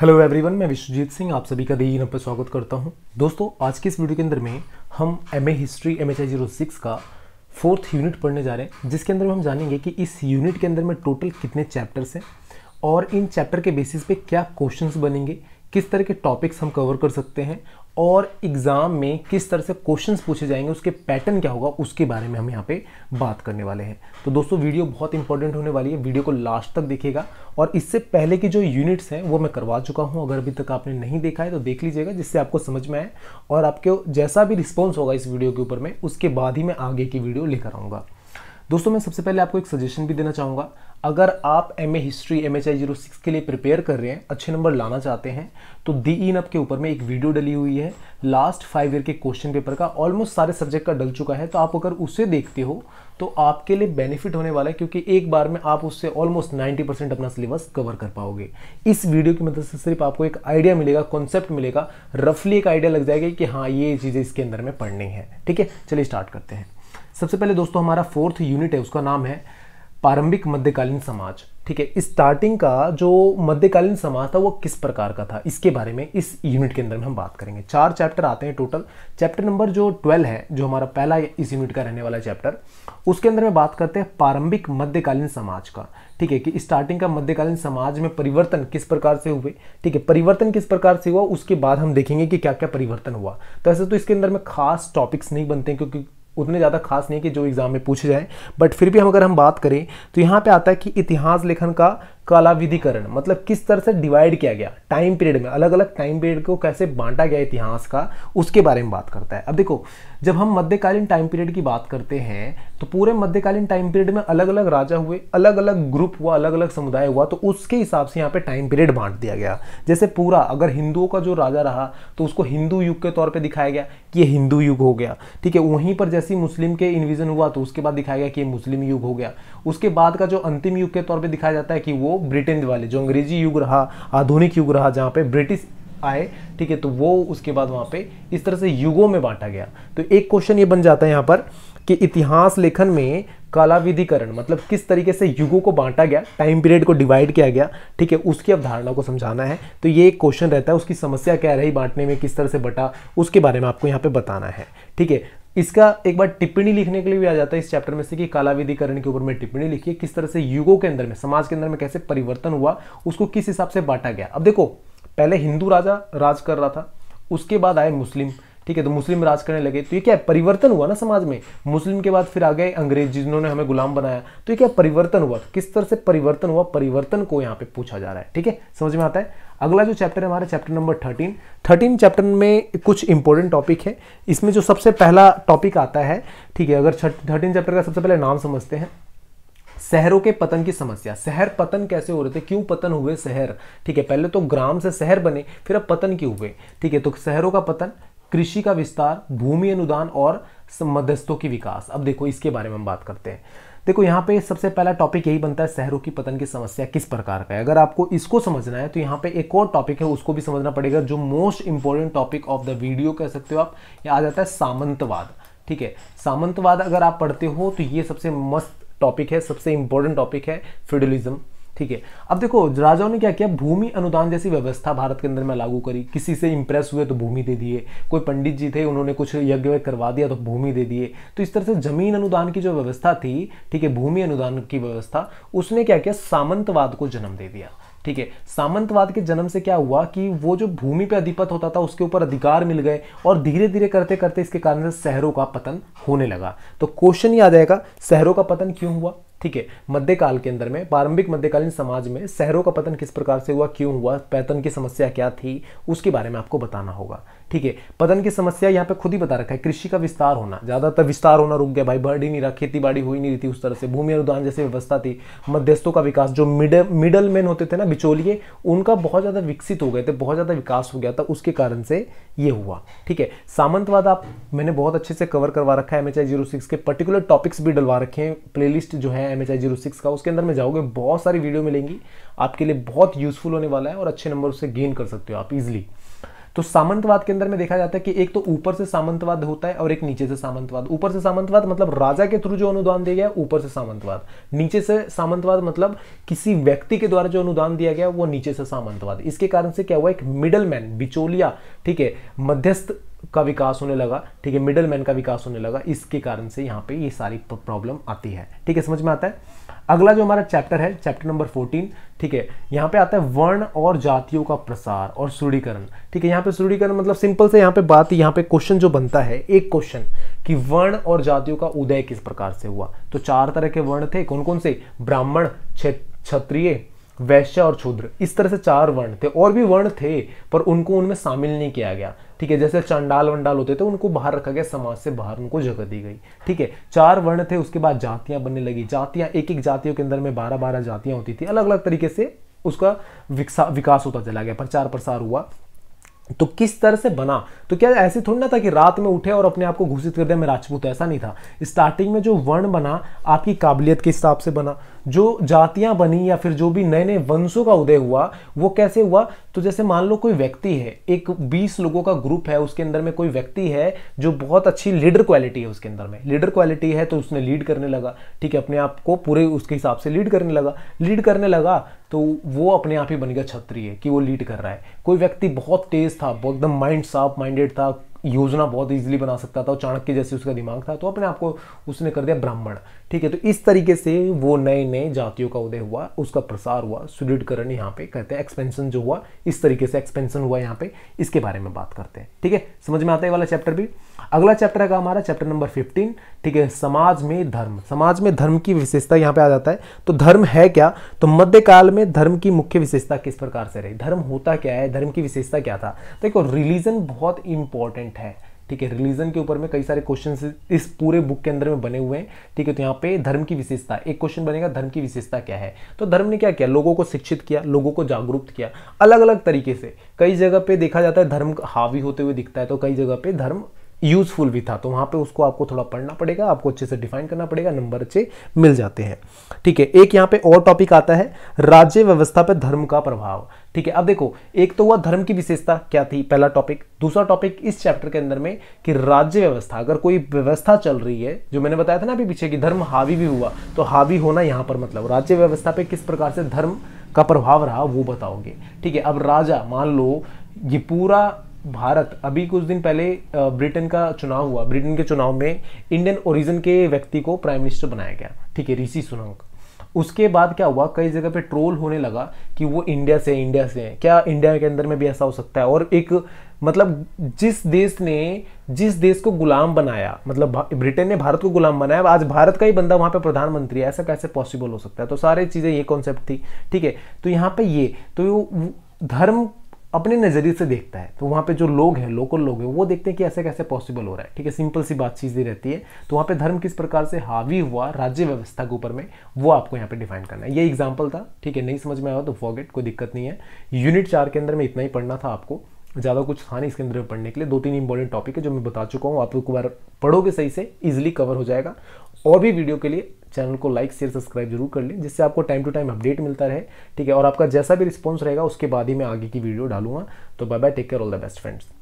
hello everyone मैं विश्वजीत सिंह आप सभी का दिन पर स्वागत करता हूं दोस्तों आज के इस वीडियो के अंदर में हम M A history M H I zero six का फोर्थ यूनिट पढ़ने जा रहे हैं जिसके अंदर हम जानेंगे कि इस यूनिट के अंदर में टोटल कितने चैप्टर्स हैं और इन चैप्टर के बेसिस पे क्या क्वेश्चंस बनेंगे किस तरह के टॉपिक्स हम कवर कर सकते हैं और एग्ज़ाम में किस तरह से क्वेश्चंस पूछे जाएंगे उसके पैटर्न क्या होगा उसके बारे में हम यहाँ पे बात करने वाले हैं तो दोस्तों वीडियो बहुत इंपॉर्टेंट होने वाली है वीडियो को लास्ट तक देखिएगा और इससे पहले की जो यूनिट्स हैं वो मैं करवा चुका हूँ अगर अभी तक आपने नहीं देखा है तो देख लीजिएगा जिससे आपको समझ में आए और आपके जैसा भी रिस्पॉन्स होगा इस वीडियो के ऊपर में उसके बाद ही मैं आगे की वीडियो लेकर आऊँगा दोस्तों मैं सबसे पहले आपको एक सजेशन भी देना चाहूँगा अगर आप M A history M H I zero six के लिए प्रिपेयर कर रहे हैं अच्छे नंबर लाना चाहते हैं तो दी इन अप के ऊपर में एक वीडियो डली हुई है लास्ट फाइव ईयर के क्वेश्चन पेपर का ऑलमोस्ट सारे सब्जेक्ट का डल चुका है तो आप अगर उसे देखते हो तो आपके लिए बेनिफिट होने वाला है क्योंकि एक बार में आप उससे ऑलमोस्ट नाइन्टी परसेंट अपना सिलेबस कवर कर पाओगे इस वीडियो की मदद मतलब से सिर्फ आपको एक आइडिया मिलेगा कॉन्सेप्ट मिलेगा रफली एक आइडिया लग जाएगा कि हाँ ये चीज़ें इसके अंदर में पढ़नी है ठीक है चलिए स्टार्ट करते हैं सबसे पहले दोस्तों हमारा फोर्थ यूनिट है उसका नाम है प्रारंभिक मध्यकालीन समाज ठीक है स्टार्टिंग का जो मध्यकालीन समाज था वो किस प्रकार का था इसके बारे में इस यूनिट के अंदर में हम बात करेंगे चार चैप्टर आते हैं टोटल चैप्टर नंबर जो ट्वेल्व है जो हमारा पहला इस यूनिट का रहने वाला चैप्टर उसके अंदर में बात करते हैं प्रारंभिक मध्यकालीन समाज का ठीक है कि स्टार्टिंग का मध्यकालीन समाज में परिवर्तन किस प्रकार से हुए ठीक है परिवर्तन किस प्रकार से हुआ उसके बाद हम देखेंगे कि क्या क्या परिवर्तन हुआ तो ऐसे तो इसके अंदर में खास टॉपिक्स नहीं बनते क्योंकि उतने ज़्यादा खास नहीं कि जो एग्ज़ाम में पूछे जाएँ बट फिर भी हम अगर हम बात करें तो यहाँ पर आता है कि इतिहास लेखन का कला विधिकरण मतलब किस तरह से डिवाइड किया गया टाइम पीरियड में अलग अलग टाइम पीरियड को कैसे बांटा गया इतिहास का उसके बारे में बात करता है अब देखो जब हम मध्यकालीन टाइम पीरियड की बात करते हैं तो पूरे मध्यकालीन टाइम पीरियड में अलग अलग राजा हुए अलग अलग ग्रुप हुआ अलग अलग समुदाय हुआ तो उसके हिसाब से यहाँ पे टाइम पीरियड बांट दिया गया जैसे पूरा अगर हिंदुओं का जो राजा रहा तो उसको हिंदू युग के तौर पर दिखाया गया कि ये हिंदू युग हो गया ठीक है वहीं पर जैसे मुस्लिम के इन्विजन हुआ तो उसके बाद दिखाया गया कि ये मुस्लिम युग हो गया उसके बाद का जो अंतिम युग के तौर पर दिखाया जाता है कि वो ब्रिटेन वाले जो अंग्रेजी युग रहा आधुनिक युग रहा जहाँ पे ब्रिटिश आए ठीक है तो वो उसके बाद वहाँ पे इस तरह से युगों में बांटा गया तो एक क्वेश्चन ये बन जाता है यहाँ पर कि इतिहास लेखन में कालाविधिकरण मतलब किस तरीके से युगों को बांटा गया टाइम पीरियड को डिवाइड किया गया ठीक है उसकी अवधारणा को समझाना है तो ये एक क्वेश्चन रहता है उसकी समस्या क्या रही बांटने में किस तरह से बटा उसके बारे में आपको यहाँ पे बताना है ठीक है इसका एक बार टिप्पणी लिखने के लिए भी आ जाता है इस चैप्टर में से कि कालाविधिकरण के ऊपर में टिप्पणी लिखी है किस तरह से युगों के अंदर में समाज के अंदर में कैसे परिवर्तन हुआ उसको किस हिसाब से बांटा गया अब देखो पहले हिंदू राजा राज कर रहा था उसके बाद आए मुस्लिम ठीक है तो मुस्लिम राज करने लगे तो ये क्या है परिवर्तन हुआ ना समाज में मुस्लिम के बाद फिर आ गए अंग्रेज जिन्होंने हमें गुलाम बनाया तो ये क्या परिवर्तन हुआ तो किस तरह से परिवर्तन हुआ परिवर्तन को यहाँ पे पूछा जा रहा है ठीक है समझ में आता है अगला जो चैप्टर है हमारा chapter number thirteen thirteen chapter में कुछ इंपॉर्टेंट टॉपिक है इसमें जो सबसे पहला टॉपिक आता है ठीक है अगर थर्टीन चैप्टर का सबसे पहले नाम समझते हैं शहरों के पतन की समस्या शहर पतन कैसे हो रहे थे क्यों पतन हुए शहर ठीक है पहले तो ग्राम से शहर बने फिर अब पतन क्यों हुए ठीक है तो शहरों का पतन कृषि का विस्तार भूमि अनुदान और मध्यस्थों की विकास अब देखो इसके बारे में हम बात करते हैं देखो यहाँ पे सबसे पहला टॉपिक यही बनता है शहरों की पतन की समस्या किस प्रकार का है अगर आपको इसको समझना है तो यहाँ पे एक और टॉपिक है उसको भी समझना पड़ेगा जो most important topic of the video कह सकते हो आप ये आ जाता है सामंतवाद ठीक है सामंतवाद अगर आप पढ़ते हो तो ये सबसे मस्त टॉपिक है सबसे इंपॉर्टेंट टॉपिक है फेडरलिज्म ठीक है अब देखो राजाओं ने क्या किया भूमि अनुदान जैसी व्यवस्था भारत के अंदर में लागू करी किसी से इंप्रेस हुए तो भूमि दे दिए कोई पंडित जी थे उन्होंने कुछ यज्ञ करवा दिया तो भूमि दे दिए तो इस तरह से जमीन अनुदान की जो व्यवस्था थी ठीक है भूमि अनुदान की व्यवस्था उसने क्या किया सामंतवाद को जन्म दे दिया ठीक है सामंतवाद के जन्म से क्या हुआ कि वो जो भूमि पे अधिपत होता था उसके ऊपर अधिकार मिल गए और धीरे धीरे करते करते इसके कारण से शहरों का पतन होने लगा तो क्वेश्चन याद आएगा शहरों का पतन क्यों हुआ ठीक है मध्यकाल के अंदर में प्रारंभिक मध्यकालीन समाज में शहरों का पतन किस प्रकार से हुआ क्यों हुआ पतन की समस्या क्या थी उसके बारे में आपको बताना होगा ठीक है पतन की समस्या यहाँ पे खुद ही बता रखा है कृषि का विस्तार होना ज़्यादातर विस्तार होना रुक गया भाई बढ़ ही नहीं रहा खेती बाड़ी हुई नहीं रही थी उस तरह से भूमि अनुदान जैसी व्यवस्था थी मध्यस्थों का विकास जो मिडल मिडल मैन होते थे ना बिचौलिए उनका बहुत ज़्यादा विकसित हो गए थे बहुत ज़्यादा विकास हो गया था उसके कारण से ये हुआ ठीक है सामंतवाद आप मैंने बहुत अच्छे से कवर करवा रखा है एम एच के पर्टिकुलर टॉपिक्स भी डलवा रखे हैं प्लेलिस्ट जो है M H I zero six का उसके अंदर में जाओगे बहुत सारी वीडियो मिलेंगी आपके लिए बहुत यूजफुल होने वाला है और अच्छे नंबर उससे गेन कर सकते हो आप इजिली तो सामंतवाद के अंदर में देखा जाता है कि एक तो ऊपर से सामंतवाद होता है और एक नीचे से सामंतवाद ऊपर से सामंतवाद मतलब राजा के थ्रू जो अनुदान दिया गया ऊपर से सामंतवाद नीचे से सामंतवाद मतलब किसी व्यक्ति के द्वारा जो अनुदान दिया गया वो नीचे से सामंतवाद इसके कारण से क्या हुआ एक मिडल मैन बिचौलिया ठीक है मध्यस्थ का विकास होने लगा ठीक है मिडल मैन का विकास होने लगा इसके कारण से यहाँ पे ये सारी प्रॉब्लम आती है ठीक है समझ में आता है अगला जो हमारा चैप्टर है चैप्टर नंबर 14 ठीक है यहाँ पे आता है वर्ण और जातियों का प्रसार और सुदृढ़ीकरण ठीक है यहाँ पे सुदृढ़ीकरण मतलब सिंपल से यहाँ पे बात यहाँ पे क्वेश्चन जो बनता है एक क्वेश्चन कि वर्ण और जातियों का उदय किस प्रकार से हुआ तो चार तरह के वर्ण थे कौन कौन से ब्राह्मण क्षत्रिय वैश्य और क्षुद्र इस तरह से चार वर्ण थे और भी वर्ण थे पर उनको उनमें शामिल नहीं किया गया ठीक है जैसे चंडाल वंडाल होते थे उनको बाहर रखा गया समाज से बाहर उनको जगह दी गई ठीक है चार वर्ण थे उसके बाद जातियां बनने लगी जातियां एक एक जातियों के अंदर में बारह बारह जातियां होती थी अलग अलग तरीके से उसका विकास होता चला गया प्रचार प्रसार हुआ तो किस तरह से बना तो क्या ऐसे थोड़ी ना था कि रात में उठे और अपने आप को घोषित कर दिया मैं राजपूत ऐसा नहीं था स्टार्टिंग में जो वर्ण बना आपकी काबिलियत के हिसाब से बना जो जातियां बनी या फिर जो भी नए नए वंशों का उदय हुआ वो कैसे हुआ तो जैसे मान लो कोई व्यक्ति है एक 20 लोगों का ग्रुप है उसके अंदर में कोई व्यक्ति है जो बहुत अच्छी लीडर क्वालिटी है उसके अंदर में लीडर क्वालिटी है तो उसने लीड करने लगा ठीक है अपने आप को पूरे उसके हिसाब से लीड करने लगा लीड करने लगा तो वो अपने आप ही बन गया क्षत्रिय कि वो लीड कर रहा है कोई व्यक्ति बहुत तेज था एकदम माइंड साफ माइंडेड था योजना बहुत ईजिली बना सकता था और चाणक्य जैसे उसका दिमाग था तो अपने आप को उसने कर दिया ब्राह्मण ठीक है तो इस तरीके से वो नए नए जातियों का उदय हुआ उसका प्रसार हुआ सुदृढ़करण यहाँ पे कहते हैं एक्सपेंशन जो हुआ इस तरीके से एक्सपेंशन हुआ यहाँ पे इसके बारे में बात करते हैं ठीक है समझ में आता है वाला चैप्टर भी अगला चैप्टर है हमारा चैप्टर नंबर फिफ्टीन ठीक है समाज में धर्म समाज में धर्म की विशेषता यहाँ पे आ जाता है तो धर्म है क्या तो मध्यकाल में धर्म की मुख्य विशेषता किस प्रकार से रही धर्म होता क्या है धर्म की विशेषता क्या था देखो रिलीजन बहुत इंपॉर्टेंट इम्पोर्टेंट है ठीक है रिलीजन के ऊपर में कई सारे क्वेश्चन इस पूरे बुक के अंदर में बने हुए हैं ठीक है तो यहाँ पे धर्म की विशेषता एक क्वेश्चन बनेगा धर्म की विशेषता क्या है तो धर्म ने क्या किया लोगों को शिक्षित किया लोगों को जागरूक किया अलग अलग तरीके से कई जगह पे देखा जाता है धर्म हावी होते हुए दिखता है तो कई जगह पे धर्म यूजफुल भी था तो वहां पे उसको आपको थोड़ा पढ़ना पड़ेगा आपको अच्छे से डिफाइन करना पड़ेगा नंबर अच्छे मिल जाते हैं ठीक है एक यहाँ पे और टॉपिक आता है राज्य व्यवस्था पर धर्म का प्रभाव ठीक है अब देखो एक तो हुआ धर्म की विशेषता क्या थी पहला टॉपिक दूसरा टॉपिक इस चैप्टर के अंदर में कि राज्य व्यवस्था अगर कोई व्यवस्था चल रही है जो मैंने बताया था ना अभी पीछे कि धर्म हावी भी हुआ तो हावी होना यहां पर मतलब राज्य व्यवस्था पे किस प्रकार से धर्म का प्रभाव रहा वो बताओगे ठीक है अब राजा मान लो ये पूरा भारत अभी कुछ दिन पहले ब्रिटेन का चुनाव हुआ ब्रिटेन के चुनाव में इंडियन ओरिजिन के व्यक्ति को प्राइम मिनिस्टर बनाया गया ठीक है ऋषि सुनक उसके बाद क्या हुआ कई जगह पे ट्रोल होने लगा कि वो इंडिया से इंडिया से है क्या इंडिया के अंदर में भी ऐसा हो सकता है और एक मतलब जिस देश ने जिस देश को गुलाम बनाया मतलब ब्रिटेन ने भारत को गुलाम बनाया आज भारत का ही बंदा वहाँ पे प्रधानमंत्री है ऐसा कैसे पॉसिबल हो सकता है तो सारी चीज़ें ये कॉन्सेप्ट थी ठीक है तो यहाँ पे ये तो धर्म अपने नज़रिए से देखता है तो वहाँ पे जो लोग हैं लोकल लोग हैं वो देखते हैं कि ऐसे कैसे पॉसिबल हो रहा है ठीक है सिंपल सी बात चीज़ें रहती है तो वहाँ पे धर्म किस प्रकार से हावी हुआ राज्य व्यवस्था के ऊपर में वो आपको यहाँ पे डिफाइन करना है ये एग्जाम्पल था ठीक है नहीं समझ में आया तो फॉगेट कोई दिक्कत नहीं है यूनिट चार के अंदर में इतना ही पढ़ना था आपको ज़्यादा कुछ था नहीं इसके अंदर पढ़ने के लिए दो तीन इंपॉर्टेंट टॉपिक है जो मैं बता चुका हूँ आप लोग बार पढ़ोगे सही से ईजिली कवर हो जाएगा और भी वीडियो के लिए चैनल को लाइक शेयर सब्सक्राइब जरूर कर लें जिससे आपको टाइम टू टाइम अपडेट मिलता रहे ठीक है और आपका जैसा भी रिस्पॉन्स रहेगा उसके बाद ही मैं आगे की वीडियो डालूंगा तो bye bye take care all the best friends